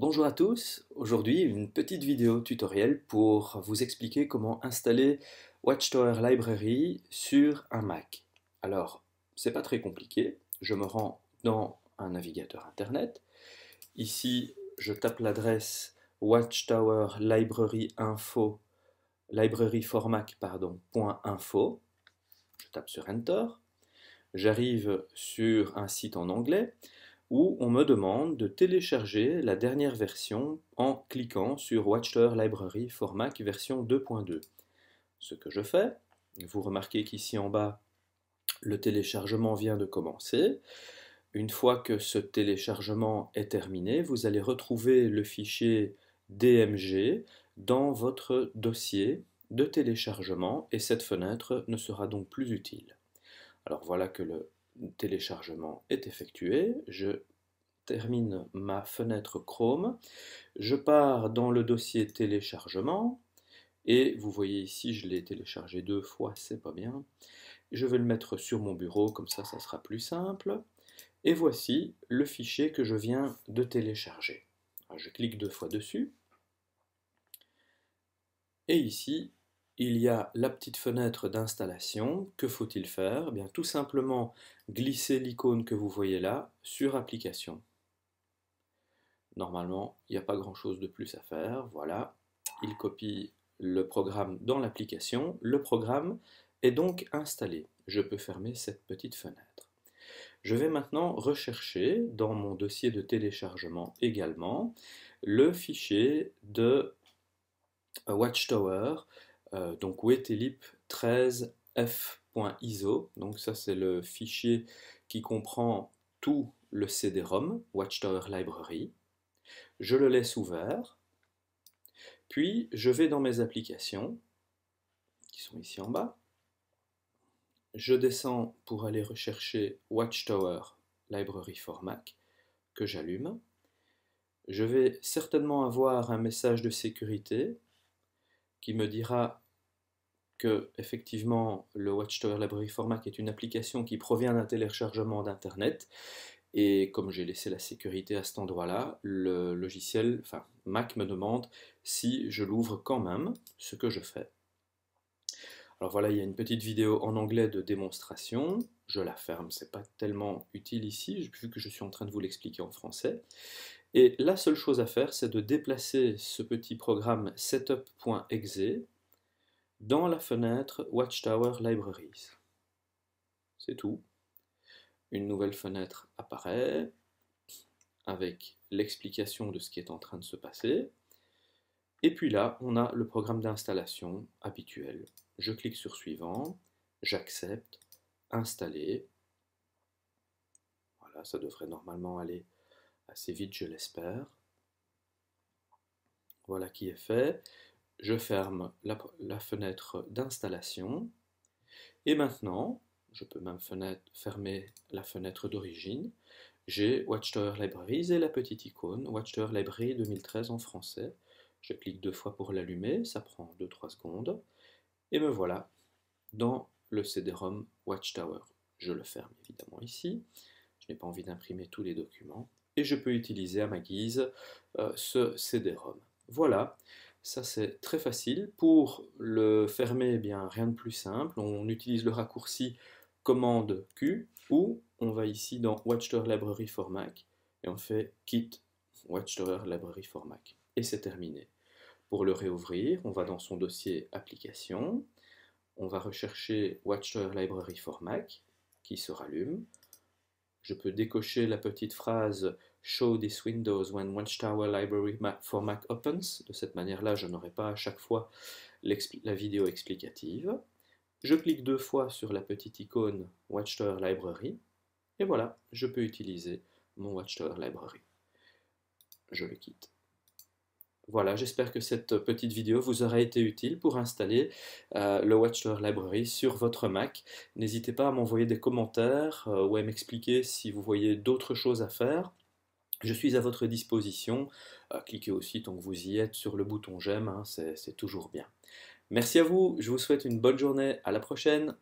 Bonjour à tous, aujourd'hui une petite vidéo tutoriel pour vous expliquer comment installer Watchtower Library sur un Mac. Alors, c'est pas très compliqué, je me rends dans un navigateur internet, ici je tape l'adresse watchtower library info library for Je tape sur Enter. J'arrive sur un site en anglais où on me demande de télécharger la dernière version en cliquant sur Watcher Library Mac version 2.2. Ce que je fais, vous remarquez qu'ici en bas, le téléchargement vient de commencer. Une fois que ce téléchargement est terminé, vous allez retrouver le fichier DMG dans votre dossier de téléchargement et cette fenêtre ne sera donc plus utile. Alors voilà que le téléchargement est effectué, je termine ma fenêtre Chrome, je pars dans le dossier téléchargement, et vous voyez ici, je l'ai téléchargé deux fois, c'est pas bien. Je vais le mettre sur mon bureau, comme ça, ça sera plus simple. Et voici le fichier que je viens de télécharger. je clique deux fois dessus. Et ici, il y a la petite fenêtre d'installation. Que faut-il faire eh bien, Tout simplement glisser l'icône que vous voyez là sur Application. Normalement, il n'y a pas grand-chose de plus à faire. Voilà, il copie le programme dans l'application. Le programme est donc installé. Je peux fermer cette petite fenêtre. Je vais maintenant rechercher dans mon dossier de téléchargement également le fichier de Watchtower euh, donc wetelip 13f.iso. Donc ça c'est le fichier qui comprend tout le CD-ROM, Watchtower Library. Je le laisse ouvert. Puis je vais dans mes applications, qui sont ici en bas. Je descends pour aller rechercher Watchtower Library for Mac, que j'allume. Je vais certainement avoir un message de sécurité qui me dira que effectivement le Watchtower Library Format est une application qui provient d'un téléchargement d'Internet. Et comme j'ai laissé la sécurité à cet endroit-là, le logiciel, enfin Mac me demande si je l'ouvre quand même, ce que je fais. Alors voilà, il y a une petite vidéo en anglais de démonstration. Je la ferme, c'est pas tellement utile ici, vu que je suis en train de vous l'expliquer en français. Et la seule chose à faire, c'est de déplacer ce petit programme setup.exe dans la fenêtre Watchtower Libraries. C'est tout. Une nouvelle fenêtre apparaît avec l'explication de ce qui est en train de se passer. Et puis là, on a le programme d'installation habituel. Je clique sur Suivant, j'accepte, Installer. Voilà, ça devrait normalement aller assez vite, je l'espère. Voilà qui est fait je ferme la, fenêtre d'installation. Et maintenant, je peux même fermer la fenêtre d'origine. J'ai Watchtower Libraries et la petite icône Watchtower Library 2013 en français. Je clique deux fois pour l'allumer, ça prend 2-3 secondes. Et me voilà dans le CD-ROM Watchtower. Je le ferme évidemment ici. Je n'ai pas envie d'imprimer tous les documents. Et je peux utiliser à ma guise euh, ce CD-ROM. Voilà. Ça, c'est très facile. Pour le fermer, eh bien, rien de plus simple. On utilise le raccourci commande Q ou on va ici dans Watchtower Library for Mac et on fait kit Watchtower Library for Mac. Et c'est terminé. Pour le réouvrir, on va dans son dossier Application. On va rechercher Watchtower Library for Mac qui se rallume. Je peux décocher la petite phrase Show this windows when Watchtower Library for Mac opens. De cette manière-là, je n'aurai pas à chaque fois la vidéo explicative. Je clique deux fois sur la petite icône Watchtower Library. Et voilà, je peux utiliser mon Watchtower Library. Je le quitte. Voilà, j'espère que cette petite vidéo vous aura été utile pour installer euh, le Watchtower Library sur votre Mac. N'hésitez pas à m'envoyer des commentaires euh, ou à m'expliquer si vous voyez d'autres choses à faire. Je suis à votre disposition. Euh, cliquez aussi tant que vous y êtes sur le bouton j'aime, hein, c'est toujours bien. Merci à vous, je vous souhaite une bonne journée, à la prochaine.